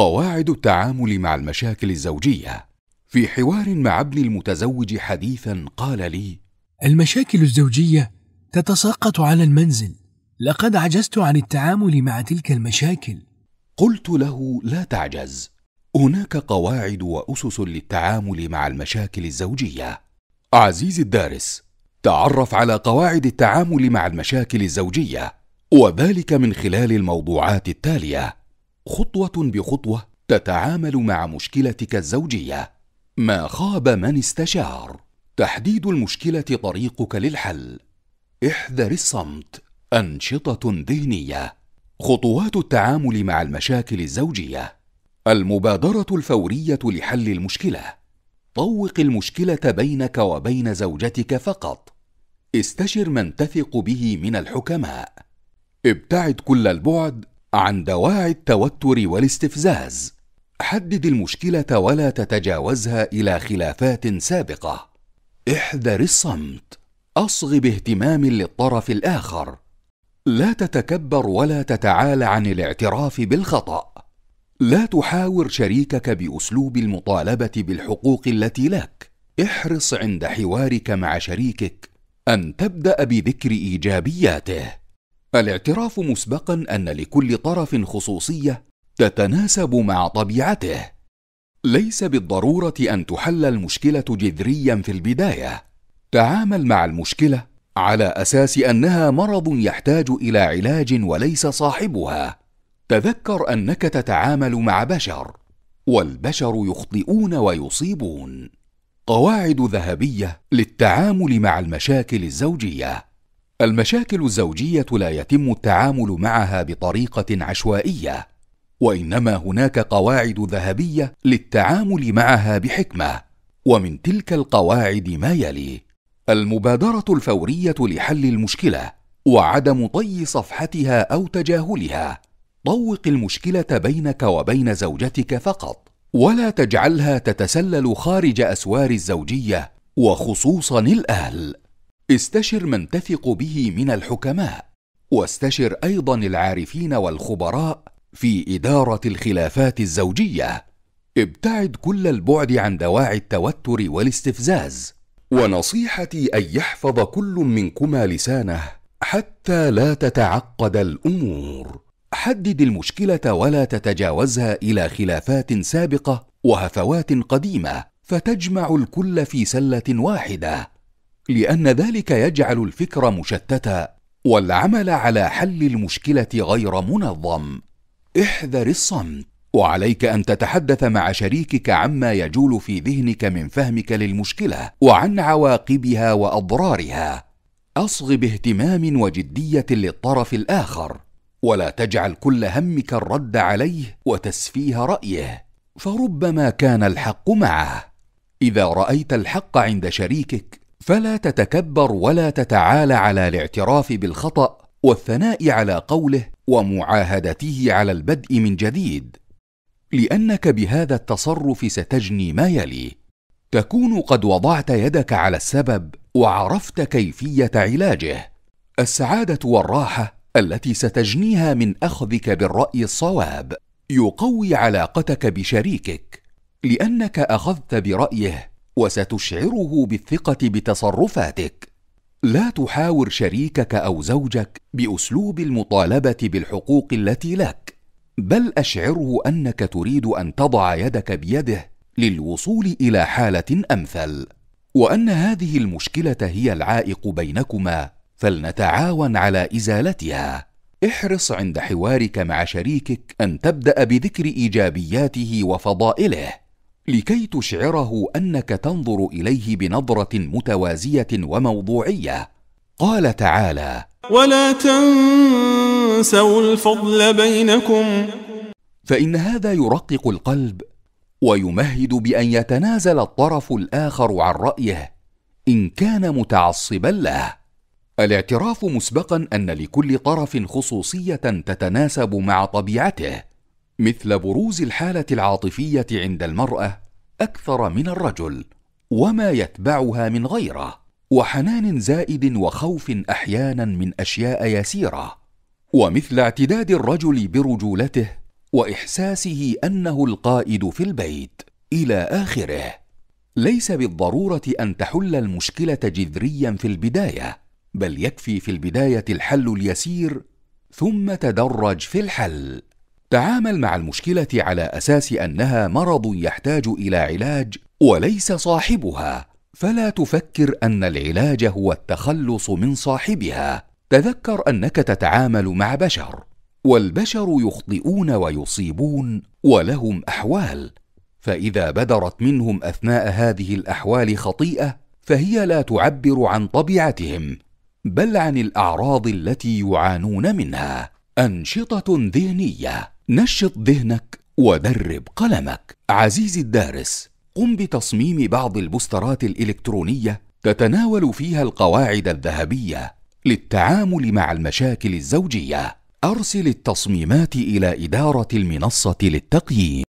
قواعد التعامل مع المشاكل الزوجيه في حوار مع ابن المتزوج حديثا قال لي المشاكل الزوجيه تتساقط على المنزل لقد عجزت عن التعامل مع تلك المشاكل قلت له لا تعجز هناك قواعد واسس للتعامل مع المشاكل الزوجيه عزيزي الدارس تعرف على قواعد التعامل مع المشاكل الزوجيه وذلك من خلال الموضوعات التاليه خطوه بخطوه تتعامل مع مشكلتك الزوجيه ما خاب من استشار تحديد المشكله طريقك للحل احذر الصمت انشطه ذهنيه خطوات التعامل مع المشاكل الزوجيه المبادره الفوريه لحل المشكله طوق المشكله بينك وبين زوجتك فقط استشر من تثق به من الحكماء ابتعد كل البعد عن دواعي التوتر والاستفزاز حدد المشكله ولا تتجاوزها الى خلافات سابقه احذر الصمت اصغ باهتمام للطرف الاخر لا تتكبر ولا تتعالى عن الاعتراف بالخطا لا تحاور شريكك باسلوب المطالبه بالحقوق التي لك احرص عند حوارك مع شريكك ان تبدا بذكر ايجابياته الاعتراف مسبقا ان لكل طرف خصوصيه تتناسب مع طبيعته ليس بالضروره ان تحل المشكله جذريا في البدايه تعامل مع المشكله على اساس انها مرض يحتاج الى علاج وليس صاحبها تذكر انك تتعامل مع بشر والبشر يخطئون ويصيبون قواعد ذهبيه للتعامل مع المشاكل الزوجيه المشاكل الزوجيه لا يتم التعامل معها بطريقه عشوائيه وانما هناك قواعد ذهبيه للتعامل معها بحكمه ومن تلك القواعد ما يلي المبادره الفوريه لحل المشكله وعدم طي صفحتها او تجاهلها طوق المشكله بينك وبين زوجتك فقط ولا تجعلها تتسلل خارج اسوار الزوجيه وخصوصا الاهل استشر من تثق به من الحكماء واستشر ايضا العارفين والخبراء في اداره الخلافات الزوجيه ابتعد كل البعد عن دواعي التوتر والاستفزاز ونصيحتي ان يحفظ كل منكما لسانه حتى لا تتعقد الامور حدد المشكله ولا تتجاوزها الى خلافات سابقه وهفوات قديمه فتجمع الكل في سله واحده لان ذلك يجعل الفكر مشتتا والعمل على حل المشكله غير منظم احذر الصمت وعليك ان تتحدث مع شريكك عما يجول في ذهنك من فهمك للمشكله وعن عواقبها واضرارها اصغ باهتمام وجديه للطرف الاخر ولا تجعل كل همك الرد عليه وتسفيه رايه فربما كان الحق معه اذا رايت الحق عند شريكك فلا تتكبر ولا تتعالى على الاعتراف بالخطا والثناء على قوله ومعاهدته على البدء من جديد لانك بهذا التصرف ستجني ما يلي تكون قد وضعت يدك على السبب وعرفت كيفيه علاجه السعاده والراحه التي ستجنيها من اخذك بالراي الصواب يقوي علاقتك بشريكك لانك اخذت برايه وستشعره بالثقه بتصرفاتك لا تحاور شريكك او زوجك باسلوب المطالبه بالحقوق التي لك بل اشعره انك تريد ان تضع يدك بيده للوصول الى حاله امثل وان هذه المشكله هي العائق بينكما فلنتعاون على ازالتها احرص عند حوارك مع شريكك ان تبدا بذكر ايجابياته وفضائله لكي تشعره انك تنظر اليه بنظره متوازيه وموضوعيه قال تعالى ولا تنسوا الفضل بينكم فان هذا يرقق القلب ويمهد بان يتنازل الطرف الاخر عن رايه ان كان متعصبا له الاعتراف مسبقا ان لكل طرف خصوصيه تتناسب مع طبيعته مثل بروز الحاله العاطفيه عند المراه اكثر من الرجل وما يتبعها من غيره وحنان زائد وخوف احيانا من اشياء يسيره ومثل اعتداد الرجل برجولته واحساسه انه القائد في البيت الى اخره ليس بالضروره ان تحل المشكله جذريا في البدايه بل يكفي في البدايه الحل اليسير ثم تدرج في الحل تعامل مع المشكله على اساس انها مرض يحتاج الى علاج وليس صاحبها فلا تفكر ان العلاج هو التخلص من صاحبها تذكر انك تتعامل مع بشر والبشر يخطئون ويصيبون ولهم احوال فاذا بدرت منهم اثناء هذه الاحوال خطيئه فهي لا تعبر عن طبيعتهم بل عن الاعراض التي يعانون منها انشطه ذهنيه نشط ذهنك ودرب قلمك عزيزي الدارس قم بتصميم بعض البوسترات الالكترونيه تتناول فيها القواعد الذهبيه للتعامل مع المشاكل الزوجيه ارسل التصميمات الى اداره المنصه للتقييم